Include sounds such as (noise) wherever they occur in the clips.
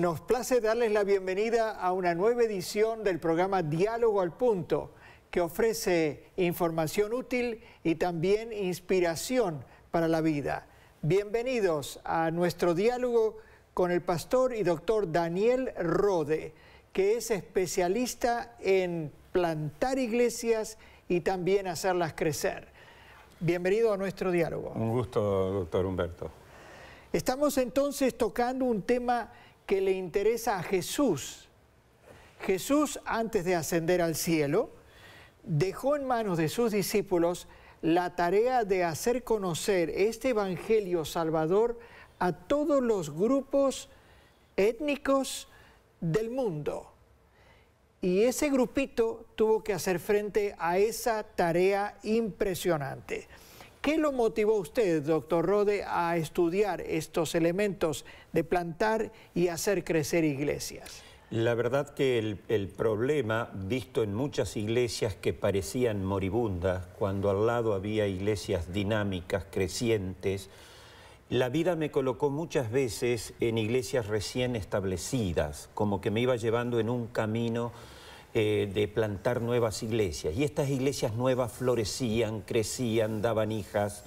Nos place darles la bienvenida a una nueva edición del programa Diálogo al Punto, que ofrece información útil y también inspiración para la vida. Bienvenidos a nuestro diálogo con el pastor y doctor Daniel Rode, que es especialista en plantar iglesias y también hacerlas crecer. Bienvenido a nuestro diálogo. Un gusto, doctor Humberto. Estamos entonces tocando un tema que le interesa a Jesús. Jesús, antes de ascender al cielo, dejó en manos de sus discípulos la tarea de hacer conocer este Evangelio Salvador a todos los grupos étnicos del mundo. Y ese grupito tuvo que hacer frente a esa tarea impresionante. ¿Qué lo motivó usted, doctor Rode, a estudiar estos elementos de plantar y hacer crecer iglesias? La verdad que el, el, problema, visto en muchas iglesias que parecían moribundas, cuando al lado había iglesias dinámicas, crecientes, la vida me colocó muchas veces en iglesias recién establecidas, como que me iba llevando en un camino eh, de plantar nuevas iglesias. Y estas iglesias nuevas florecían, crecían, daban hijas,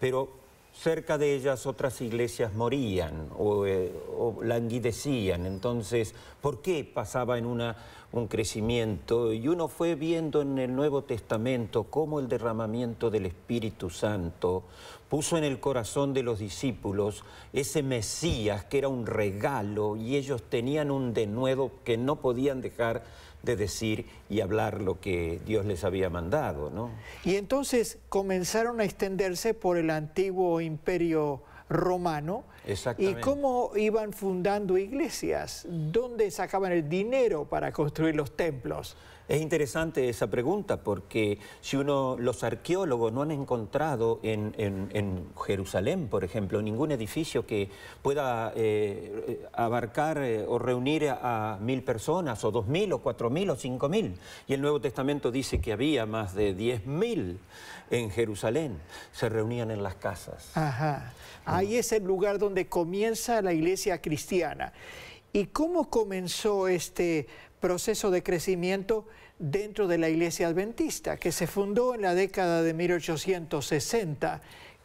pero cerca de ellas otras iglesias morían eh, o, languidecían. Entonces, ¿por qué pasaba en una, un crecimiento? Y uno fue viendo en el Nuevo Testamento cómo el derramamiento del Espíritu Santo puso en el corazón de los discípulos ese Mesías que era un regalo y ellos tenían un denuedo que no podían dejar de decir y hablar lo que Dios les había mandado, ¿no? Y entonces comenzaron a extenderse por el antiguo imperio romano. Exactamente. ¿Y cómo iban fundando iglesias? ¿Dónde sacaban el dinero para construir los templos? Es interesante esa pregunta porque si uno, los arqueólogos no han encontrado en, Jerusalén, por ejemplo, ningún edificio que pueda eh, abarcar eh, o reunir a, mil personas, o dos mil, o cuatro mil, o cinco mil. Y el Nuevo Testamento dice que había más de diez mil en Jerusalén. Se reunían en las casas. Ajá. Ahí mm. es el lugar donde comienza la iglesia cristiana. ¿Y cómo comenzó este proceso de crecimiento dentro de la Iglesia Adventista, que se fundó en la década de 1860.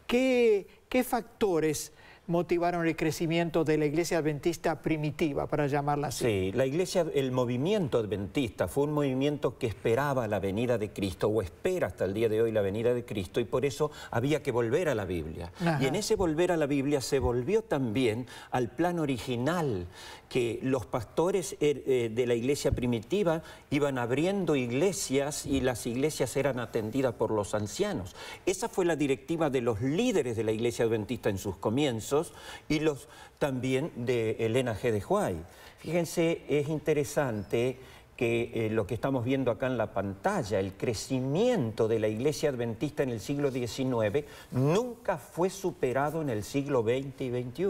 ¿Qué, qué factores motivaron el crecimiento de la iglesia adventista primitiva, para llamarla así. Sí, la iglesia, el movimiento adventista fue un movimiento que esperaba la venida de Cristo o espera hasta el día de hoy la venida de Cristo y por eso había que volver a la Biblia. Y en ese volver a la Biblia se volvió también al plan original que los pastores eh, eh, de la iglesia primitiva iban abriendo iglesias y las iglesias eran atendidas por los ancianos. Esa fue la directiva de los líderes de la iglesia adventista en sus comienzos y los también de Elena G. de Huay. Fíjense, es interesante que eh, lo que estamos viendo acá en la pantalla, el crecimiento de la iglesia adventista en el siglo XIX nunca fue superado en el siglo XX y XXI.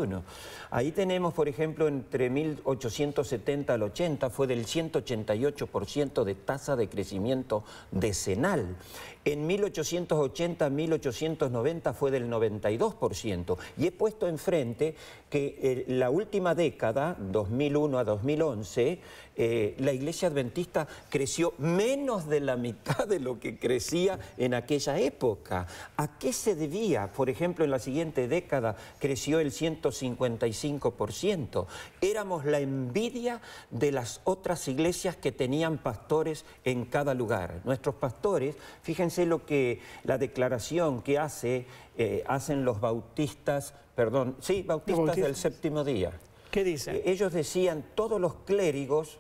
Ahí tenemos, por ejemplo, entre 1870 al 80 fue del 188% de tasa de crecimiento decenal. En 1880 1890 fue del 92%. Y he puesto enfrente que eh, la última década, 2001 a 2011, eh, la iglesia adventista creció menos de la mitad de lo que crecía en aquella época. ¿A qué se debía? Por ejemplo, en la siguiente década creció el 155%. Éramos la envidia de las otras iglesias que tenían pastores en cada lugar. Nuestros pastores, fíjense lo que la declaración que hace, eh, hacen los bautistas, perdón, sí, bautistas, bautistas del séptimo día. ¿Qué dicen? Eh, ellos decían, todos los clérigos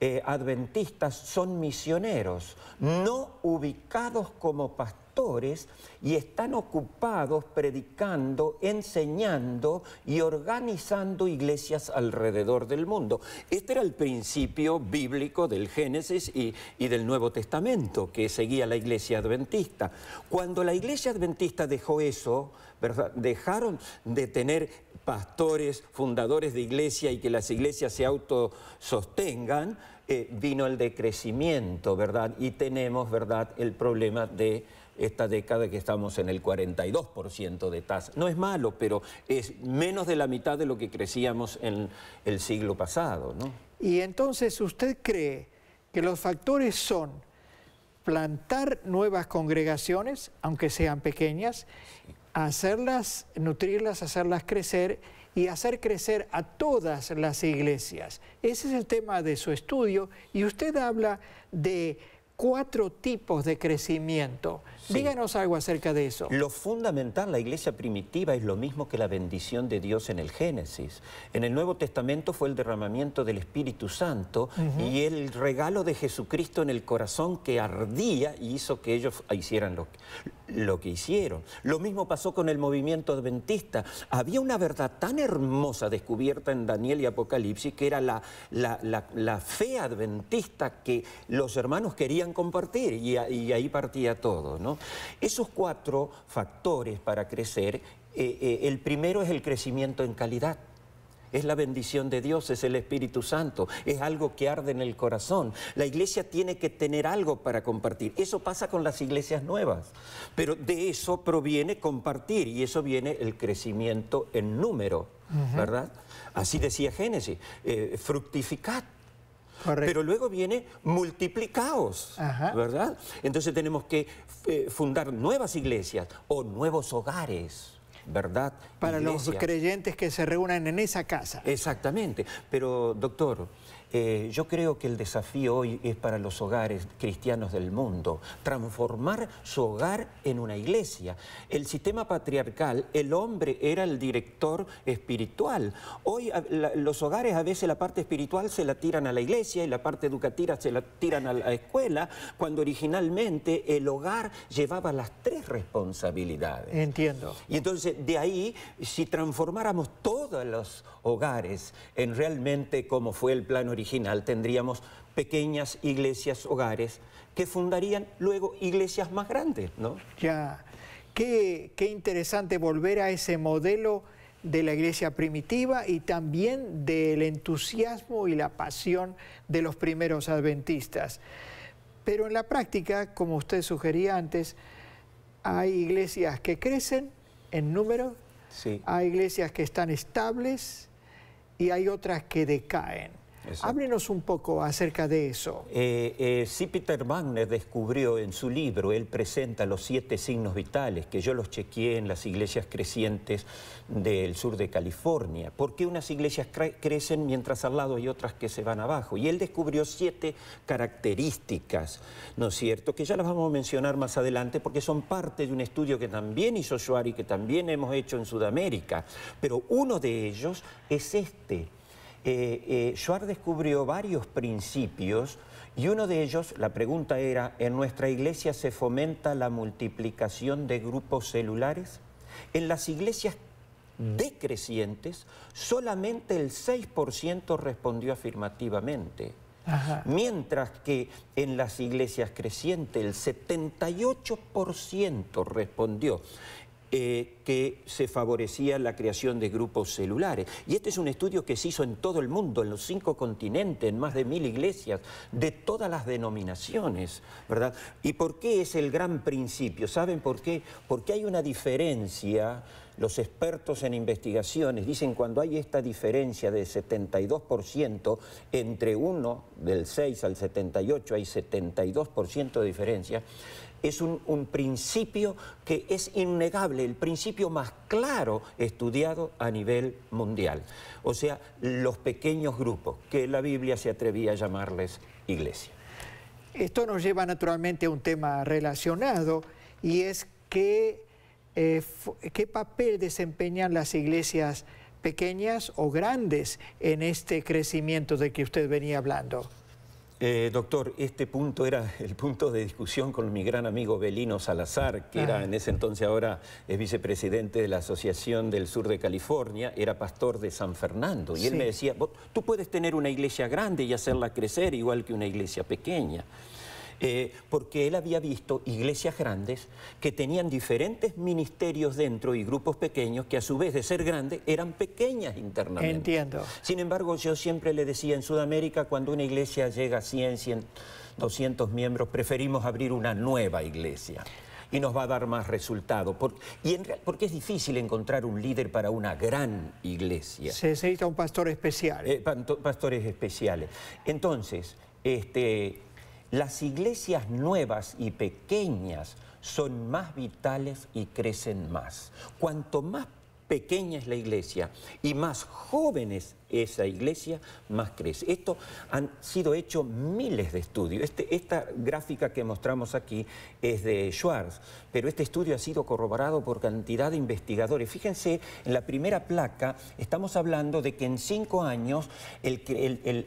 eh, adventistas son misioneros, no ubicados como pastores y están ocupados predicando, enseñando y organizando iglesias alrededor del mundo. Este era el principio bíblico del Génesis y, del Nuevo Testamento que seguía la iglesia adventista. Cuando la iglesia adventista dejó eso, ¿verdad? dejaron de tener pastores, fundadores de iglesia y que las iglesias se autosostengan, eh, vino el decrecimiento, ¿verdad? Y tenemos, ¿verdad?, el problema de esta década que estamos en el 42% de tasa. No es malo, pero es menos de la mitad de lo que crecíamos en el siglo pasado. ¿no? Y entonces usted cree que los factores son plantar nuevas congregaciones, aunque sean pequeñas, hacerlas, nutrirlas, hacerlas crecer y hacer crecer a todas las iglesias. Ese es el tema de su estudio y usted habla de cuatro tipos de crecimiento. Díganos algo acerca de eso. Lo fundamental, la iglesia primitiva es lo mismo que la bendición de Dios en el Génesis. En el Nuevo Testamento fue el derramamiento del Espíritu Santo y el regalo de Jesucristo en el corazón que ardía y hizo que ellos hicieran lo, que hicieron. Lo mismo pasó con el movimiento adventista. Había una verdad tan hermosa descubierta en Daniel y Apocalipsis que era la, la, fe adventista que los hermanos querían compartir y, y ahí partía todo, ¿no? Esos cuatro factores para crecer, eh, eh, el primero es el crecimiento en calidad. Es la bendición de Dios, es el Espíritu Santo, es algo que arde en el corazón. La iglesia tiene que tener algo para compartir. Eso pasa con las iglesias nuevas, pero de eso proviene compartir y eso viene el crecimiento en número, ¿verdad? Así decía Génesis, eh, fructificad. Pero luego viene multiplicaos, ¿verdad? Entonces tenemos que eh, fundar nuevas iglesias o nuevos hogares. ¿Verdad? Para los creyentes que se reúnan en esa casa. Exactamente. Pero, doctor, eh, yo creo que el desafío hoy es para los hogares cristianos del mundo, transformar su hogar en una iglesia. El sistema patriarcal, el hombre era el director espiritual. Hoy los hogares a veces la parte espiritual se la tiran a la iglesia y la parte educativa se la tiran a la escuela, cuando originalmente el hogar llevaba las tres responsabilidades. Entiendo. Y entonces de ahí, si transformáramos todos los hogares en realmente como fue el plano original, original tendríamos pequeñas iglesias, hogares, que fundarían luego iglesias más grandes, ¿no? Ya, qué, interesante volver a ese modelo de la iglesia primitiva y también del entusiasmo y la pasión de los primeros adventistas. Pero en la práctica, como usted sugería antes, hay iglesias que crecen en número, sí. hay iglesias que están estables y hay otras que decaen. Háblenos un poco acerca de eso. Eh, eh, si Peter Wagner descubrió en su libro, él presenta los siete signos vitales, que yo los chequeé en las iglesias crecientes del sur de California. ¿Por qué unas iglesias crecen mientras al lado hay otras que se van abajo? Y él descubrió siete características, ¿no es cierto? Que ya las vamos a mencionar más adelante porque son parte de un estudio que también hizo Suárez y que también hemos hecho en Sudamérica. Pero uno de ellos es este, eh, eh descubrió varios principios y uno de ellos, la pregunta era, ¿en nuestra iglesia se fomenta la multiplicación de grupos celulares? En las iglesias decrecientes, solamente el 6% respondió afirmativamente. Mientras que en las iglesias crecientes el 78% respondió. Eh, que se favorecía la creación de grupos celulares. Y este es un estudio que se hizo en todo el mundo, en los cinco continentes, en más de mil iglesias, de todas las denominaciones, ¿verdad? ¿Y por qué es el gran principio? ¿Saben por qué? Porque hay una diferencia, los expertos en investigaciones dicen cuando hay esta diferencia de 72%, entre uno del 6 al 78 hay 72% de diferencia, es un, principio que es innegable, el principio más claro estudiado a nivel mundial. O sea, los pequeños grupos que la Biblia se atrevía a llamarles iglesia. Esto nos lleva naturalmente a un tema relacionado y es eh, qué papel desempeñan las iglesias pequeñas o grandes en este crecimiento de que usted venía hablando. Eh, doctor, este punto era (laughs) el punto de discusión con mi gran amigo Belino Salazar, que era en ese entonces ahora es vicepresidente de la Asociación del Sur de California, era pastor de San Fernando, y él me decía, tú puedes tener una iglesia grande y hacerla crecer igual que una iglesia pequeña. Eh, porque él había visto iglesias grandes que tenían diferentes ministerios dentro y grupos pequeños que a su vez de ser grandes eran pequeñas internamente. Entiendo. Sin embargo, yo siempre le decía, en Sudamérica cuando una iglesia llega a 100, 100, 200 miembros, preferimos abrir una nueva iglesia y nos va a dar más resultado. Porque, y en, porque es difícil encontrar un líder para una gran iglesia. Se necesita un pastor especial. Eh, pastores especiales. Entonces, este, las iglesias nuevas y pequeñas son más vitales y crecen más. Cuanto más pequeña es la iglesia y más jóvenes esa iglesia, más crece. Esto han sido hechos miles de estudios. Este, esta gráfica que mostramos aquí es de Schwartz, pero este estudio ha sido corroborado por cantidad de investigadores. Fíjense, en la primera placa estamos hablando de que en cinco años el,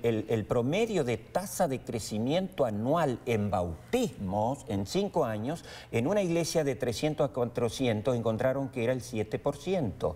el promedio de tasa de crecimiento anual en bautismos, en cinco años, en una iglesia de 300 a 400 encontraron que era el 7%.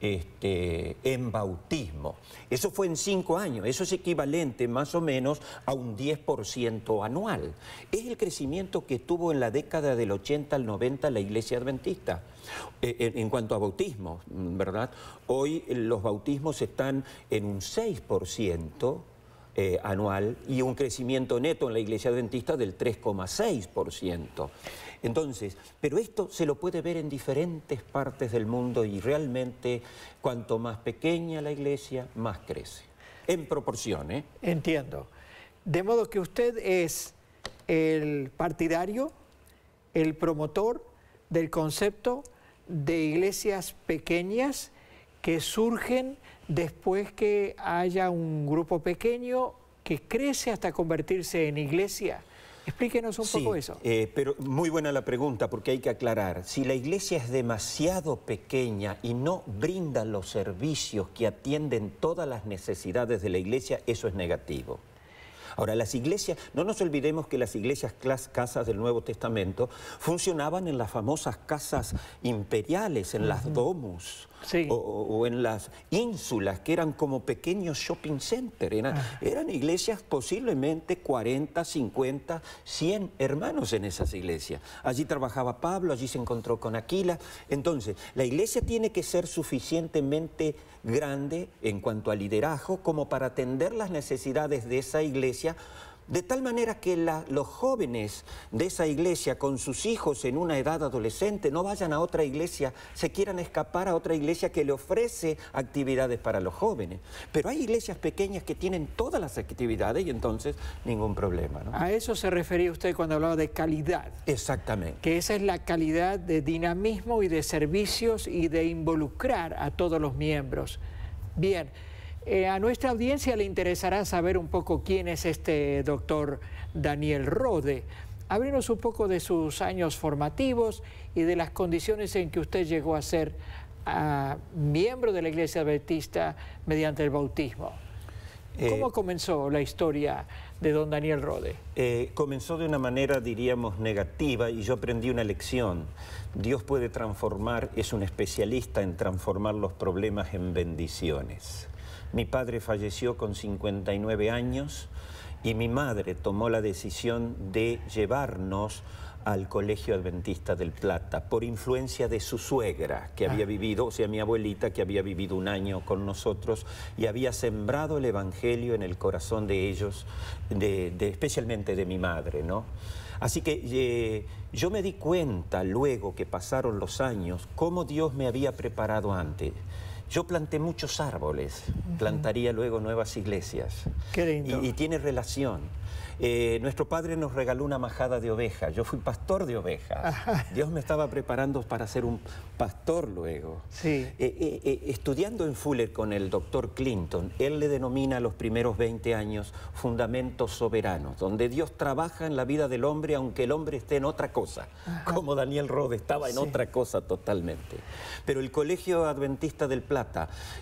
Este, en bautismo. Eso fue en cinco años, eso es equivalente más o menos a un 10% anual. Es el crecimiento que tuvo en la década del 80 al 90 la iglesia adventista eh, en, cuanto a bautismos, ¿verdad? Hoy los bautismos están en un 6%. Eh, anual y un crecimiento neto en la iglesia adventista del 3,6%. Entonces, pero esto se lo puede ver en diferentes partes del mundo y realmente cuanto más pequeña la iglesia, más crece. En proporción, ¿eh? Entiendo. De modo que usted es el partidario, el promotor del concepto de iglesias pequeñas que surgen después que haya un grupo pequeño que crece hasta convertirse en iglesia. Explíquenos un poco eso. Eh, pero muy buena la pregunta porque hay que aclarar. Si la iglesia es demasiado pequeña y no brinda los servicios que atienden todas las necesidades de la iglesia, eso es negativo. Ahora, las iglesias, no nos olvidemos que las iglesias casas del Nuevo Testamento funcionaban en las famosas casas imperiales, en las domus, o, en las ínsulas, que eran como pequeños shopping centers. Eran, ah. eran iglesias posiblemente 40, 50, 100 hermanos en esas iglesias. Allí trabajaba Pablo, allí se encontró con Aquila. Entonces, la iglesia tiene que ser suficientemente grande en cuanto a liderazgo como para atender las necesidades de esa iglesia de tal manera que los jóvenes de esa iglesia con sus hijos en una edad adolescente no vayan a otra iglesia, se quieran escapar a otra iglesia que le ofrece actividades para los jóvenes. Pero hay iglesias pequeñas que tienen todas las actividades y entonces ningún problema. A eso se refería usted cuando hablaba de calidad. Exactamente. Que esa es la calidad de dinamismo y de servicios y de involucrar a todos los miembros. Bien. Eh, a nuestra audiencia le interesará saber un poco quién es este doctor Daniel Rode. Háblenos un poco de sus años formativos y de las condiciones en que usted llegó a ser ah, miembro de la Iglesia Adventista mediante el bautismo. Eh, ¿Cómo comenzó la historia de don Daniel Rode? Eh, comenzó de una manera, diríamos, negativa y yo aprendí una lección. Dios puede transformar, es un especialista en transformar los problemas en bendiciones. Mi padre falleció con 59 años y mi madre tomó la decisión de llevarnos al Colegio Adventista del Plata por influencia de su suegra, que ah. había vivido, o sea, mi abuelita, que había vivido un año con nosotros y había sembrado el Evangelio en el corazón de ellos, de, especialmente de mi madre, ¿no? Así que eh, yo me di cuenta luego que pasaron los años cómo Dios me había preparado antes. Yo planté muchos árboles, plantaría luego nuevas iglesias. Y, tiene relación. Eh, nuestro padre nos regaló una majada de ovejas. Yo fui pastor de ovejas. Dios me estaba preparando para ser un pastor luego. Eh, eh, estudiando en Fuller con el doctor Clinton, él le denomina los primeros 20 años fundamentos soberanos, donde Dios trabaja en la vida del hombre aunque el hombre esté en otra cosa, como Daniel Rode estaba en otra cosa totalmente. Pero el Colegio Adventista del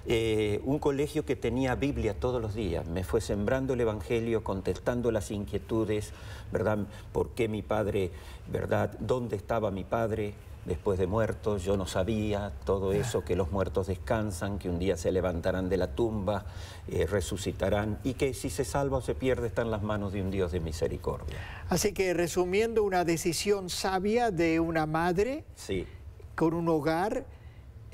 eh, un colegio que tenía Biblia todos los días, me fue sembrando el Evangelio, contestando las inquietudes, ¿verdad? ¿Por qué mi padre, verdad? ¿Dónde estaba mi padre? después de muertos, yo no sabía todo eso, que los muertos descansan, que un día se levantarán de la tumba, eh, resucitarán y que si se salva o se pierde está en las manos de un Dios de misericordia. Así que resumiendo, una decisión sabia de una madre sí. con un hogar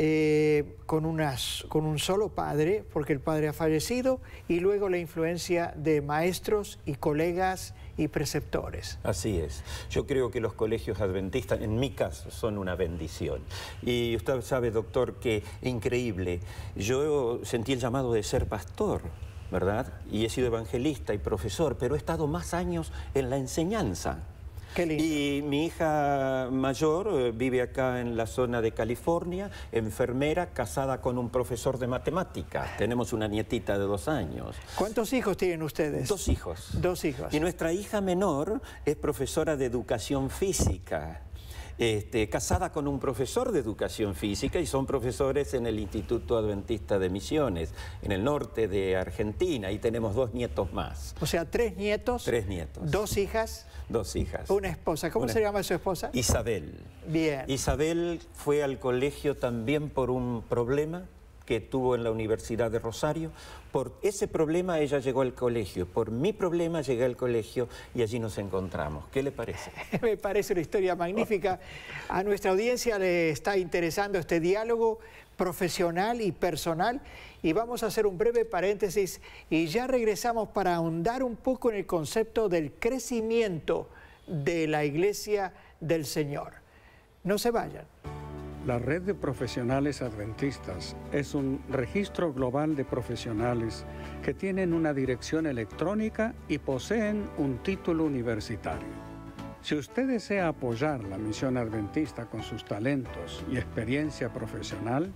eh, con, unas, con un solo padre, porque el padre ha fallecido, y luego la influencia de maestros y colegas y preceptores. Así es. Yo creo que los colegios adventistas, en mi caso, son una bendición. Y usted sabe, doctor, que increíble. Yo sentí el llamado de ser pastor. ¿Verdad? Y he sido evangelista y profesor, pero he estado más años en la enseñanza. Y mi hija mayor eh, vive acá en la zona de California, enfermera, casada con un profesor de matemáticas. Tenemos una nietita de dos años. ¿Cuántos hijos tienen ustedes? Dos hijos. Dos hijos. Y nuestra hija menor es profesora de educación física. Este, casada con un profesor de educación física y son profesores en el Instituto Adventista de Misiones, en el norte de Argentina, y tenemos dos nietos más. O sea, tres nietos. Tres nietos. Dos hijas. Dos hijas. Una esposa. ¿Cómo se llama su esposa? Isabel. Bien. Isabel fue al colegio también por un problema que tuvo en la Universidad de Rosario. Por ese problema ella llegó al colegio, por mi problema llegué al colegio y allí nos encontramos. ¿Qué le parece? (laughs) Me parece una historia magnífica. A nuestra audiencia le está interesando este diálogo profesional y personal y vamos a hacer un breve paréntesis y ya regresamos para ahondar un poco en el concepto del crecimiento de la iglesia del Señor. No se vayan. La Red de Profesionales Adventistas es un registro global de profesionales que tienen una dirección electrónica y poseen un título universitario. Si usted desea apoyar la misión adventista con sus talentos y experiencia profesional,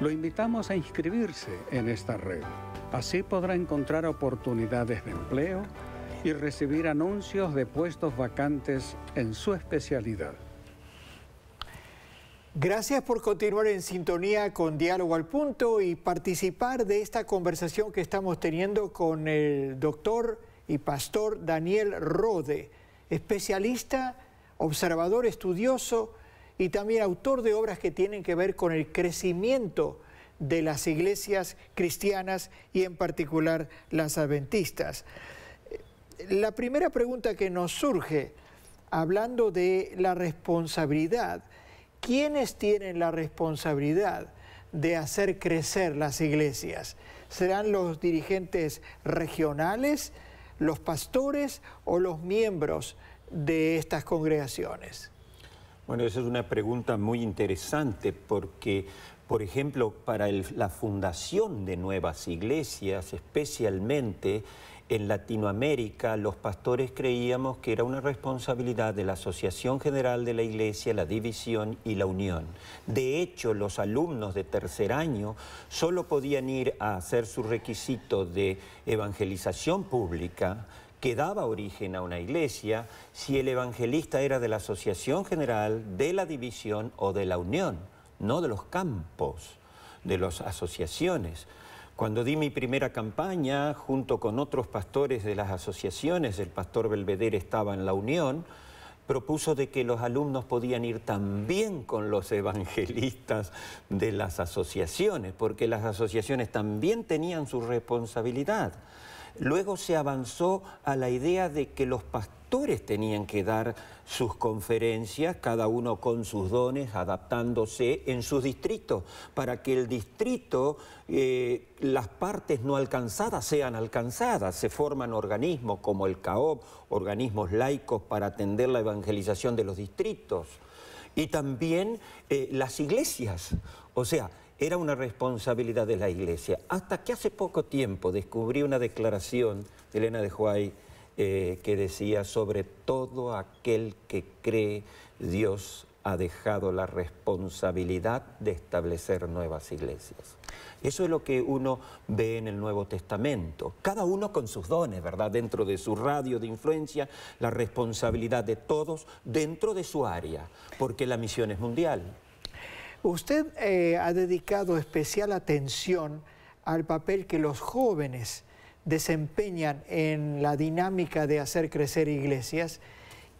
lo invitamos a inscribirse en esta red. Así podrá encontrar oportunidades de empleo y recibir anuncios de puestos vacantes en su especialidad. Gracias por continuar en sintonía con Diálogo al Punto y participar de esta conversación que estamos teniendo con el doctor y pastor Daniel Rode, especialista, observador, estudioso y también autor de obras que tienen que ver con el crecimiento de las iglesias cristianas y en particular las adventistas. La primera pregunta que nos surge, hablando de la responsabilidad, ¿quiénes tienen la responsabilidad de hacer crecer las iglesias? ¿Serán los dirigentes regionales, los pastores o los miembros de estas congregaciones? Bueno, esa es una pregunta muy interesante porque por ejemplo, para la fundación de nuevas iglesias, especialmente en Latinoamérica los pastores creíamos que era una responsabilidad de la Asociación General de la Iglesia, la División y la Unión. De hecho, los alumnos de tercer año solo podían ir a hacer su requisito de evangelización pública que daba origen a una iglesia si el evangelista era de la Asociación General, de la División o de la Unión, no de los campos, de las asociaciones. Cuando di mi primera campaña, junto con otros pastores de las asociaciones, el pastor Belvedere estaba en la Unión, propuso de que los alumnos podían ir también con los evangelistas de las asociaciones, porque las asociaciones también tenían su responsabilidad. Luego se avanzó a la idea de que los pastores tenían que dar sus conferencias, cada uno con sus dones, adaptándose en sus distritos, para que el distrito, eh, las partes no alcanzadas sean alcanzadas. Se forman organismos como el CAOP, organismos laicos para atender la evangelización de los distritos. Y también eh, las iglesias. O sea, era una responsabilidad de la Iglesia. Hasta que hace poco tiempo descubrí una declaración de Elena de Huay eh, que decía sobre todo aquel que cree Dios ha dejado la responsabilidad de establecer nuevas iglesias. Eso es lo que uno ve en el Nuevo Testamento. Cada uno con sus dones, ¿verdad? Dentro de su radio de influencia, la responsabilidad de todos dentro de su área, porque la misión es mundial. Usted eh, ha dedicado especial atención al papel que los jóvenes desempeñan en la dinámica de hacer crecer iglesias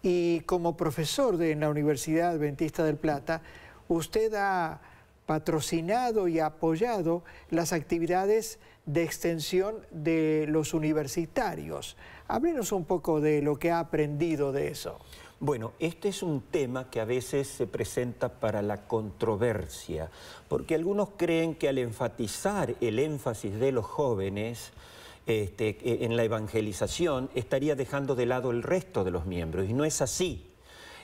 y como profesor de, en la Universidad Adventista del Plata, usted ha patrocinado y apoyado las actividades de extensión de los universitarios. Háblenos un poco de lo que ha aprendido de eso. Bueno, este es un tema que a veces se presenta para la controversia, porque algunos creen que al enfatizar el énfasis de los jóvenes, este, e, en la evangelización estaría dejando de lado el resto de los miembros, y no es así.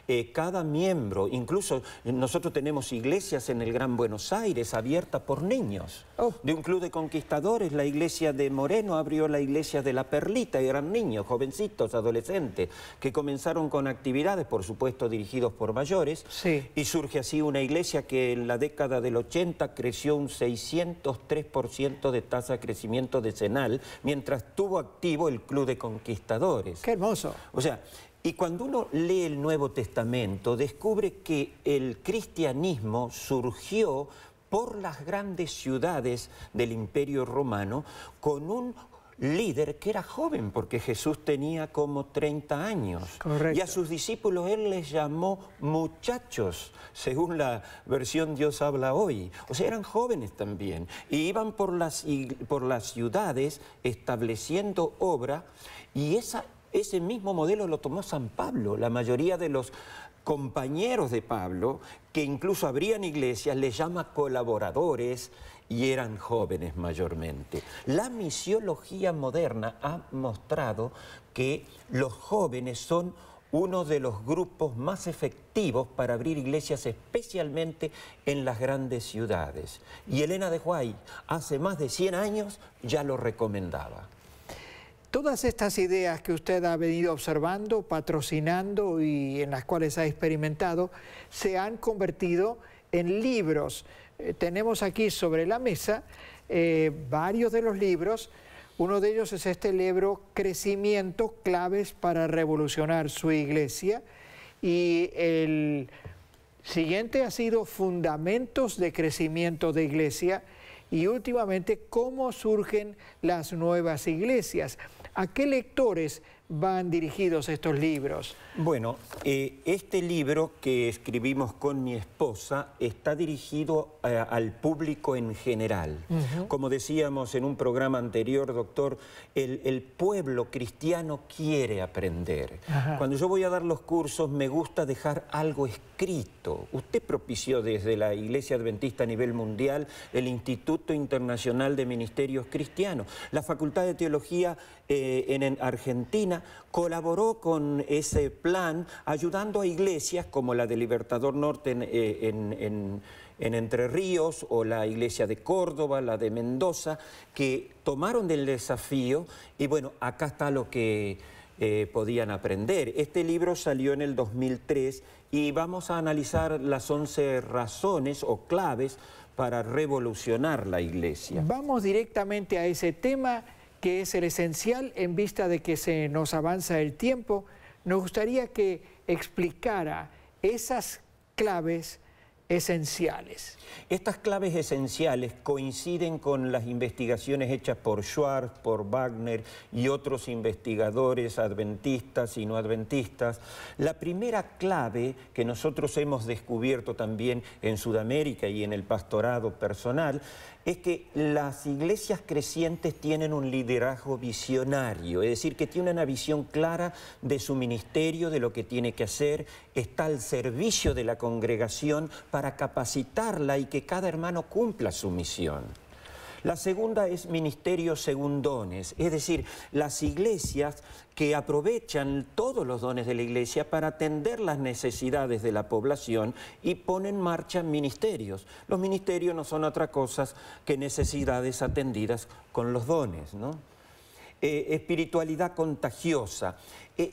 Eh, cada miembro, incluso nosotros tenemos iglesias en el Gran Buenos Aires abiertas por niños. Oh. De un club de conquistadores, la iglesia de Moreno abrió la iglesia de La Perlita, y eran niños, jovencitos, adolescentes, que comenzaron con actividades, por supuesto, dirigidos por mayores, y surge así una iglesia que en la década del 80 creció un 603% de tasa de crecimiento decenal, mientras tuvo activo el Club de Conquistadores. ¡Qué hermoso! O sea, y cuando uno lee el Nuevo Testamento, descubre que el cristianismo surgió por las grandes ciudades del Imperio Romano con un líder que era joven, porque Jesús tenía como 30 años. Y a sus discípulos él les llamó muchachos, según la versión Dios habla hoy. O sea, eran jóvenes también. Y iban por las, por las ciudades estableciendo obra y esa ese mismo modelo lo tomó San Pablo. La mayoría de los compañeros de Pablo, que incluso abrían iglesias, les llama colaboradores y eran jóvenes mayormente. La misiología moderna ha mostrado que los jóvenes son uno de los grupos más efectivos para abrir iglesias, especialmente en las grandes ciudades. Y Elena de Huay, hace más de 100 años, ya lo recomendaba. Todas estas ideas que usted ha venido observando, patrocinando y en las cuales ha experimentado, se han convertido en libros. Eh, tenemos aquí sobre la mesa eh, varios de los libros. Uno de ellos es este libro, Crecimiento, claves para revolucionar su iglesia. Y el siguiente ha sido Fundamentos de crecimiento de iglesia. Y últimamente, cómo surgen las nuevas iglesias a qué lectores van dirigidos estos libros? Bueno, eh, este libro que escribimos con mi esposa está dirigido eh, al público en general. Como decíamos en un programa anterior, doctor, el, pueblo cristiano quiere aprender. Cuando yo voy a dar los cursos me gusta dejar algo escrito. Usted propició desde la Iglesia Adventista a nivel mundial el Instituto Internacional de Ministerios Cristianos, la Facultad de Teología eh, en Argentina, colaboró con ese plan ayudando a iglesias como la de Libertador Norte eh, en, Entre Ríos o la iglesia de Córdoba, la de Mendoza, que tomaron del desafío y bueno, acá está lo que eh, podían aprender. Este libro salió en el 2003 y vamos a analizar las 11 razones o claves para revolucionar la iglesia. Vamos directamente a ese tema que es el esencial en vista de que se nos avanza el tiempo, nos gustaría que explicara esas claves esenciales. Estas claves esenciales coinciden con las investigaciones hechas por Schwartz, por Wagner y otros investigadores adventistas y no adventistas. La primera clave que nosotros hemos descubierto también en Sudamérica y en el pastorado personal es que las iglesias crecientes tienen un liderazgo visionario, es decir, que tienen una visión clara de su ministerio, de lo que tiene que hacer está al servicio de la congregación para capacitarla y que cada hermano cumpla su misión. La segunda es ministerios según dones, es decir, las iglesias que aprovechan todos los dones de la iglesia para atender las necesidades de la población y ponen en marcha ministerios. Los ministerios no son otra cosa que necesidades atendidas con los dones, ¿no? Eh, espiritualidad contagiosa. Eh,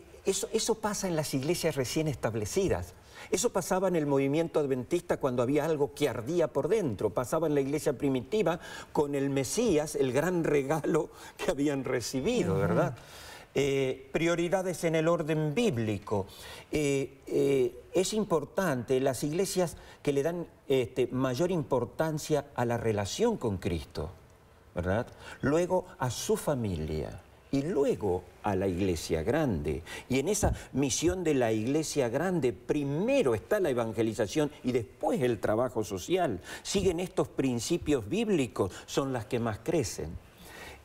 eso, pasa en las iglesias recién establecidas. Eso pasaba en el movimiento adventista cuando había algo que ardía por dentro. Pasaba en la iglesia primitiva con el Mesías, el gran regalo que habían recibido, ¿verdad? Eh, prioridades en el orden bíblico. Eh, eh, es importante las iglesias que le dan este, mayor importancia a la relación con Cristo, ¿verdad? Luego a su familia y luego a la iglesia grande. Y en esa misión de la iglesia grande, primero está la evangelización y después el trabajo social. Siguen estos principios bíblicos, son las que más crecen.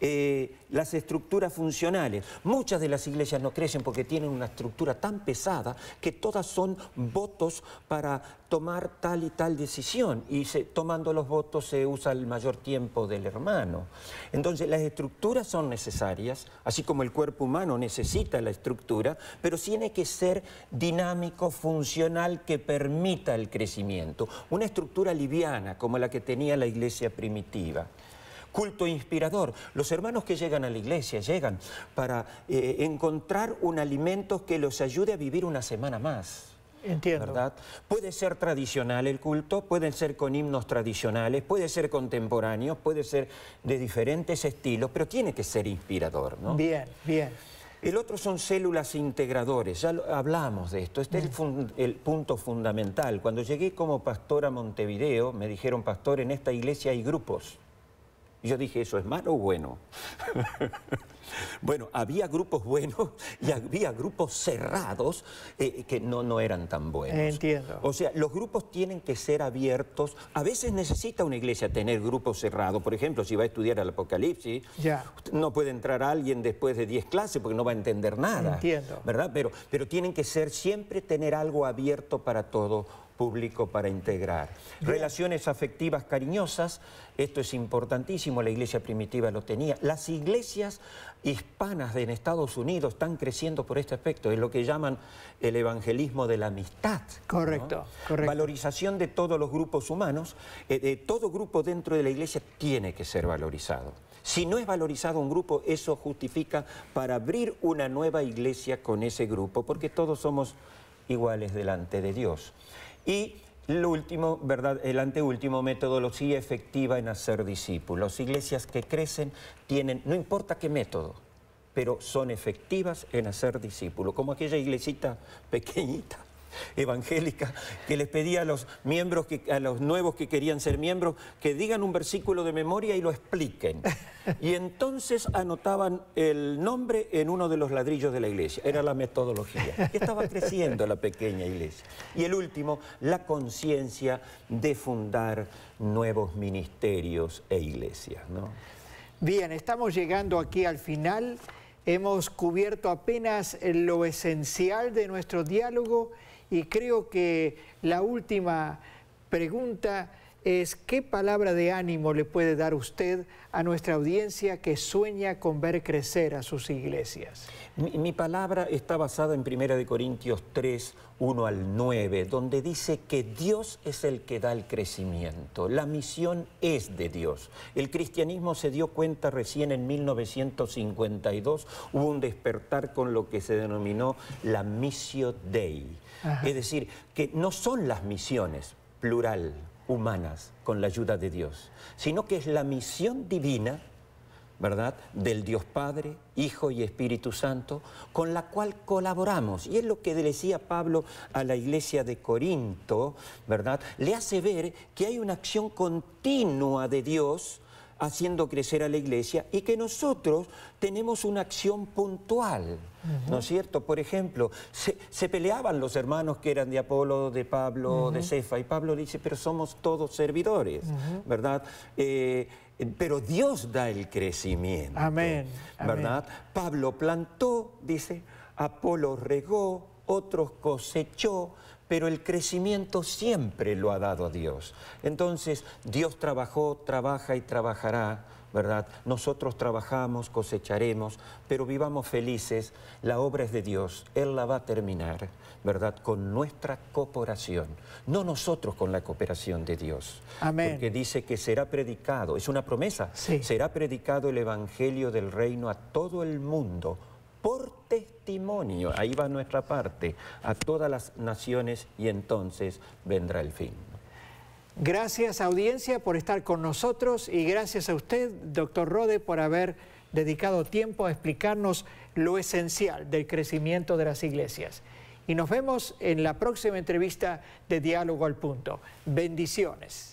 Eh, las estructuras funcionales. Muchas de las iglesias no crecen porque tienen una estructura tan pesada que todas son votos para tomar tal y tal decisión y tomando los votos se usa el mayor tiempo del hermano. Entonces las estructuras son necesarias, así como el cuerpo humano necesita la estructura, pero tiene que ser dinámico, funcional, que permita el crecimiento. Una estructura liviana como la que tenía la iglesia primitiva culto inspirador. Los hermanos que llegan a la iglesia llegan para eh, encontrar un alimento que los ayude a vivir una semana más. Entiendo. ¿verdad? Puede ser tradicional el culto, pueden ser con himnos tradicionales, puede ser contemporáneos, puede ser de diferentes estilos, pero tiene que ser inspirador, ¿no? Bien, bien. El otro son células integradores, ya hablamos de esto, este es mm. el, punto fundamental. Cuando llegué como pastor a Montevideo, me dijeron, pastor, en esta iglesia hay grupos yo dije, ¿eso es malo o bueno? (laughs) bueno, había grupos buenos y había grupos cerrados eh, que no, no eran tan buenos. Entiendo. O sea, los grupos tienen que ser abiertos. A veces necesita una iglesia tener grupos cerrados. Por ejemplo, si va a estudiar el Apocalipsis, no puede entrar alguien después de 10 clases porque no va a entender nada. Entiendo. ¿Verdad? Pero, pero tienen que ser siempre tener algo abierto para todo público para integrar. Relaciones afectivas cariñosas, esto es importantísimo, la iglesia primitiva lo tenía. Las iglesias hispanas en Estados Unidos están creciendo por este aspecto, es lo que llaman el evangelismo de la amistad. Correcto, correcto. Valorización de todos los grupos humanos, de eh, eh, todo grupo dentro de la iglesia tiene que ser valorizado. Si no es valorizado un grupo, eso justifica para abrir una nueva iglesia con ese grupo, porque todos somos iguales delante de Dios. Y el último, ¿verdad? El anteúltimo metodología efectiva en hacer discípulos. Iglesias que crecen tienen, no importa qué método, pero son efectivas en hacer discípulos, como aquella iglesita pequeñita evangélica que les pedía a los miembros, que, a los nuevos que querían ser miembros, que digan un versículo de memoria y lo expliquen. Y entonces anotaban el nombre en uno de los ladrillos de la iglesia. Era la metodología. estaba creciendo la pequeña iglesia. Y el último, la conciencia de fundar nuevos ministerios e iglesias. Bien, estamos llegando aquí al final. Hemos cubierto apenas lo esencial de nuestro diálogo. Y creo que la última pregunta es qué palabra de ánimo le puede dar usted a nuestra audiencia que sueña con ver crecer a sus iglesias. Mi, palabra está basada en 1 Corintios 3, 1 al 9, donde dice que Dios es el que da el crecimiento, la misión es de Dios. El cristianismo se dio cuenta recién en 1952, hubo un despertar con lo que se denominó la Missio Dei es decir, que no son las misiones, plural, humanas, con la ayuda de Dios, sino que es la misión divina, ¿verdad?, del Dios Padre, Hijo y Espíritu Santo, con la cual colaboramos. Y es lo que decía Pablo a la iglesia de Corinto, ¿verdad? Le hace ver que hay una acción continua de Dios haciendo crecer a la iglesia y que nosotros tenemos una acción puntual, ¿no es cierto? Por ejemplo, se, peleaban los hermanos que eran de Apolo, de Pablo, de Cefa, y Pablo dice, pero somos todos servidores, ¿verdad? Eh, pero Dios da el crecimiento. Amén. ¿Verdad? Pablo plantó, dice, Apolo regó, otros cosechó, pero el crecimiento siempre lo ha dado Dios. Entonces, Dios trabajó, trabaja y trabajará, ¿verdad? Nosotros trabajamos, cosecharemos, pero vivamos felices. La obra es de Dios, Él la va a terminar, ¿verdad? Con nuestra cooperación, no nosotros con la cooperación de Dios. Amén. Porque dice que será predicado, es una promesa, será predicado el Evangelio del Reino a todo el mundo testimonio, ahí va nuestra parte, a todas las naciones y entonces vendrá el fin. Gracias audiencia por estar con nosotros y gracias a usted, doctor Rode, por haber dedicado tiempo a explicarnos lo esencial del crecimiento de las iglesias. Y nos vemos en la próxima entrevista de Diálogo al Punto. Bendiciones.